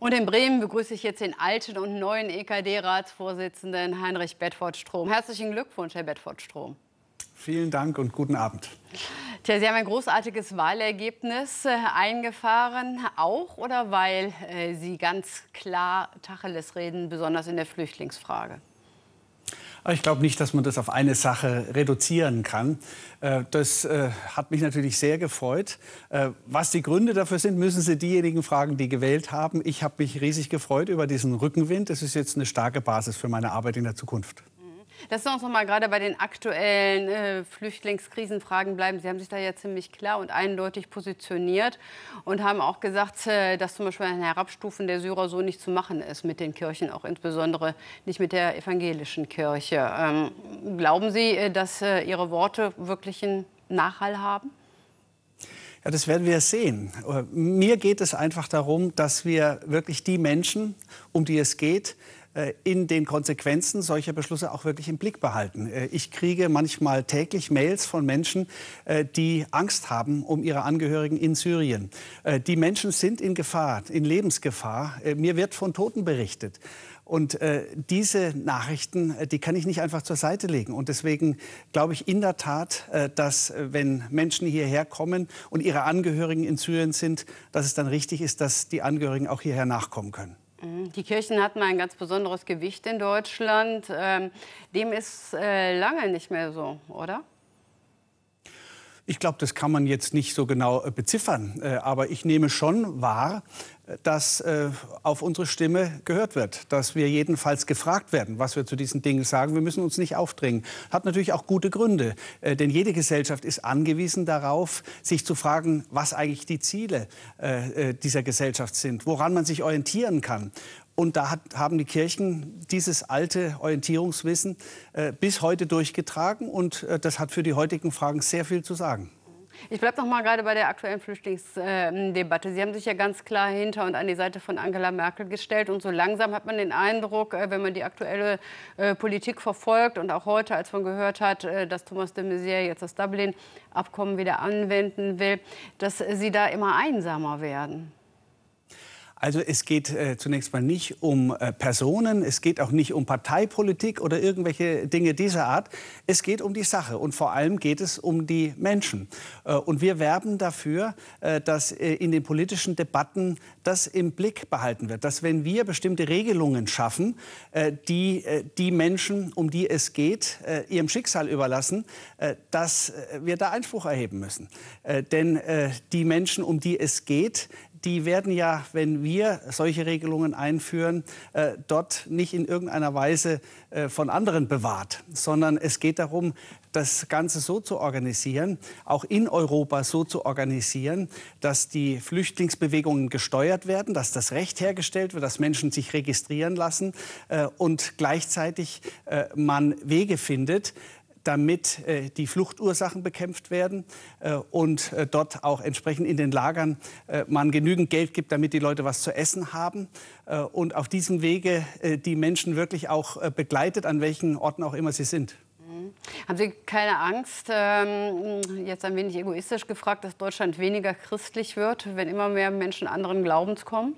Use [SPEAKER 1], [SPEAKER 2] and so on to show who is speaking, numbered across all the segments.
[SPEAKER 1] Und in Bremen begrüße ich jetzt den alten und neuen EKD-Ratsvorsitzenden Heinrich Bedford-Strom. Herzlichen Glückwunsch, Herr Bedford-Strom.
[SPEAKER 2] Vielen Dank und guten Abend.
[SPEAKER 1] Tja, Sie haben ein großartiges Wahlergebnis äh, eingefahren, auch oder weil äh, Sie ganz klar Tacheles reden, besonders in der Flüchtlingsfrage?
[SPEAKER 2] ich glaube nicht, dass man das auf eine Sache reduzieren kann. Äh, das äh, hat mich natürlich sehr gefreut. Äh, was die Gründe dafür sind, müssen Sie diejenigen fragen, die gewählt haben. Ich habe mich riesig gefreut über diesen Rückenwind. Das ist jetzt eine starke Basis für meine Arbeit in der Zukunft.
[SPEAKER 1] Lassen Lass uns noch mal gerade bei den aktuellen äh, Flüchtlingskrisenfragen bleiben. Sie haben sich da ja ziemlich klar und eindeutig positioniert und haben auch gesagt, äh, dass zum Beispiel ein Herabstufen der Syrer so nicht zu machen ist mit den Kirchen, auch insbesondere nicht mit der evangelischen Kirche. Ähm, glauben Sie, äh, dass äh, Ihre Worte wirklich einen Nachhall haben?
[SPEAKER 2] Ja, das werden wir sehen. Äh, mir geht es einfach darum, dass wir wirklich die Menschen, um die es geht, äh, in den Konsequenzen solcher Beschlüsse auch wirklich im Blick behalten. Äh, ich kriege manchmal täglich Mails von Menschen, äh, die Angst haben um ihre Angehörigen in Syrien. Die Menschen sind in Gefahr, in Lebensgefahr. Mir wird von Toten berichtet. Und äh, diese Nachrichten, die kann ich nicht einfach zur Seite legen. Und deswegen glaube ich in der Tat, äh, dass wenn Menschen hierher kommen und ihre Angehörigen in Syrien sind, dass es dann richtig ist, dass die Angehörigen auch hierher nachkommen können.
[SPEAKER 1] Mhm. Die Kirchen hatten ein ganz besonderes Gewicht in Deutschland. Ähm, dem ist äh, lange nicht mehr so, oder?
[SPEAKER 2] Ich glaube, das kann man jetzt nicht so genau äh, beziffern. Äh, aber ich nehme schon wahr, äh, dass auf unsere Stimme gehört wird, dass wir jedenfalls gefragt werden, was wir zu diesen Dingen sagen. Wir müssen uns nicht aufdringen. Hat natürlich auch gute Gründe, denn jede Gesellschaft ist angewiesen darauf, sich zu fragen, was eigentlich die Ziele dieser Gesellschaft sind, woran man sich orientieren kann. Und da hat, haben die Kirchen dieses alte Orientierungswissen äh, bis heute durchgetragen. Und äh, das hat für die heutigen Fragen sehr viel zu sagen.
[SPEAKER 1] Ich bleibe noch mal gerade bei der aktuellen Flüchtlingsdebatte. Sie haben sich ja ganz klar hinter und an die Seite von Angela Merkel gestellt. Und so langsam hat man den Eindruck, äh, wenn man die aktuelle äh, Politik verfolgt und auch heute, als man gehört hat, äh, dass Thomas de Maizière jetzt das Dublin-Abkommen wieder anwenden will, dass sie da immer einsamer werden.
[SPEAKER 2] Also es geht äh, zunächst mal nicht um äh, Personen, es geht auch nicht um Parteipolitik oder irgendwelche Dinge dieser Art. Es geht um die Sache und vor allem geht es um die Menschen. Äh, und wir werben dafür, äh, dass äh, in den politischen Debatten das im Blick behalten wird, dass wenn wir bestimmte Regelungen schaffen, äh, die die Menschen, um die es geht, ihrem Schicksal überlassen, dass wir da Einspruch erheben müssen. denn die Menschen, um die es geht, die werden ja, wenn wir wir solche Regelungen einführen, äh, dort nicht in irgendeiner Weise äh, von anderen bewahrt, sondern es geht darum, das Ganze so zu organisieren, auch in Europa so zu organisieren, dass die Flüchtlingsbewegungen gesteuert werden, dass das Recht hergestellt wird, dass Menschen sich registrieren lassen äh, und gleichzeitig äh, man Wege findet, damit äh, die Fluchtursachen bekämpft werden äh, und äh, dort auch entsprechend in den Lagern äh, man genügend Geld gibt, damit die Leute was zu essen haben äh, und auf diesem Wege äh, die Menschen wirklich auch begleitet, an welchen Orten auch immer sie sind. Mhm.
[SPEAKER 1] Haben Sie keine Angst, ähm, jetzt ein wenig egoistisch gefragt, dass Deutschland weniger christlich wird, wenn immer mehr Menschen anderen Glaubens kommen?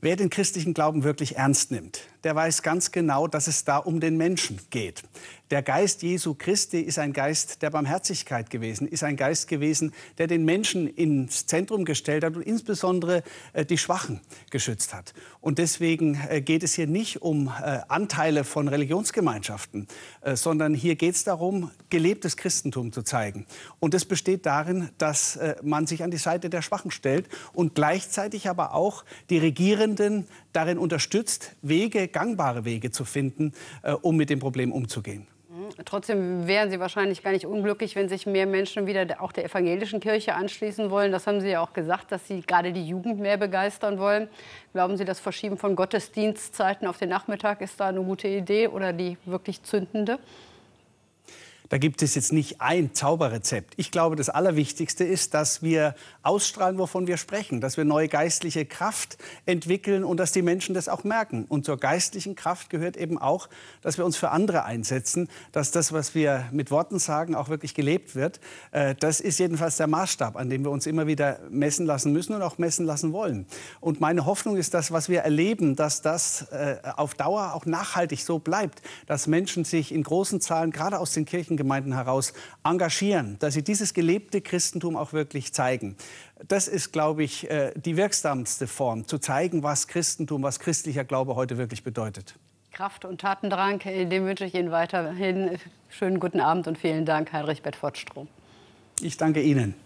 [SPEAKER 2] Wer den christlichen Glauben wirklich ernst nimmt, der weiß ganz genau, dass es da um den Menschen geht. Der Geist Jesu Christi ist ein Geist der Barmherzigkeit gewesen, ist ein Geist gewesen, der den Menschen ins Zentrum gestellt hat und insbesondere äh, die Schwachen geschützt hat. Und deswegen äh, geht es hier nicht um äh, Anteile von Religionsgemeinschaften, sondern hier geht es darum, gelebtes Christentum zu zeigen. Und das besteht darin, dass man sich an die Seite der Schwachen stellt und gleichzeitig aber auch die Regierenden darin unterstützt, Wege gangbare Wege zu finden, äh, um mit dem Problem umzugehen.
[SPEAKER 1] Mhm. Trotzdem wären Sie wahrscheinlich gar nicht unglücklich, wenn sich mehr Menschen wieder auch der evangelischen Kirche anschließen wollen. Das haben Sie ja auch gesagt, dass Sie gerade die Jugend mehr begeistern wollen. Glauben Sie, das Verschieben von Gottesdienstzeiten auf den Nachmittag ist da eine gute Idee oder die wirklich zündende?
[SPEAKER 2] Da gibt es jetzt nicht ein Zauberrezept. Ich glaube, das Allerwichtigste ist, dass wir ausstrahlen, wovon wir sprechen, dass wir neue geistliche Kraft entwickeln und dass die Menschen das auch merken. Und zur geistlichen Kraft gehört eben auch, dass wir uns für andere einsetzen, dass das, was wir mit Worten sagen, auch wirklich gelebt wird. Äh, das ist jedenfalls der Maßstab, an dem wir uns immer wieder messen lassen müssen und auch messen lassen wollen. Und meine Hoffnung ist, dass was wir erleben, dass das äh, auf Dauer auch nachhaltig so bleibt, dass Menschen sich in großen Zahlen gerade aus den Kirchen Kirchengemeinden heraus engagieren, dass sie dieses gelebte Christentum auch wirklich zeigen. Das ist, glaube ich, äh, die wirksamste Form, zu zeigen, was Christentum, was christlicher Glaube heute wirklich bedeutet.
[SPEAKER 1] Kraft und Tatendrang, äh, dem wünsche ich Ihnen weiterhin. Schönen guten Abend und vielen Dank, Heinrich Bedford-Strom.
[SPEAKER 2] Ich danke Ihnen.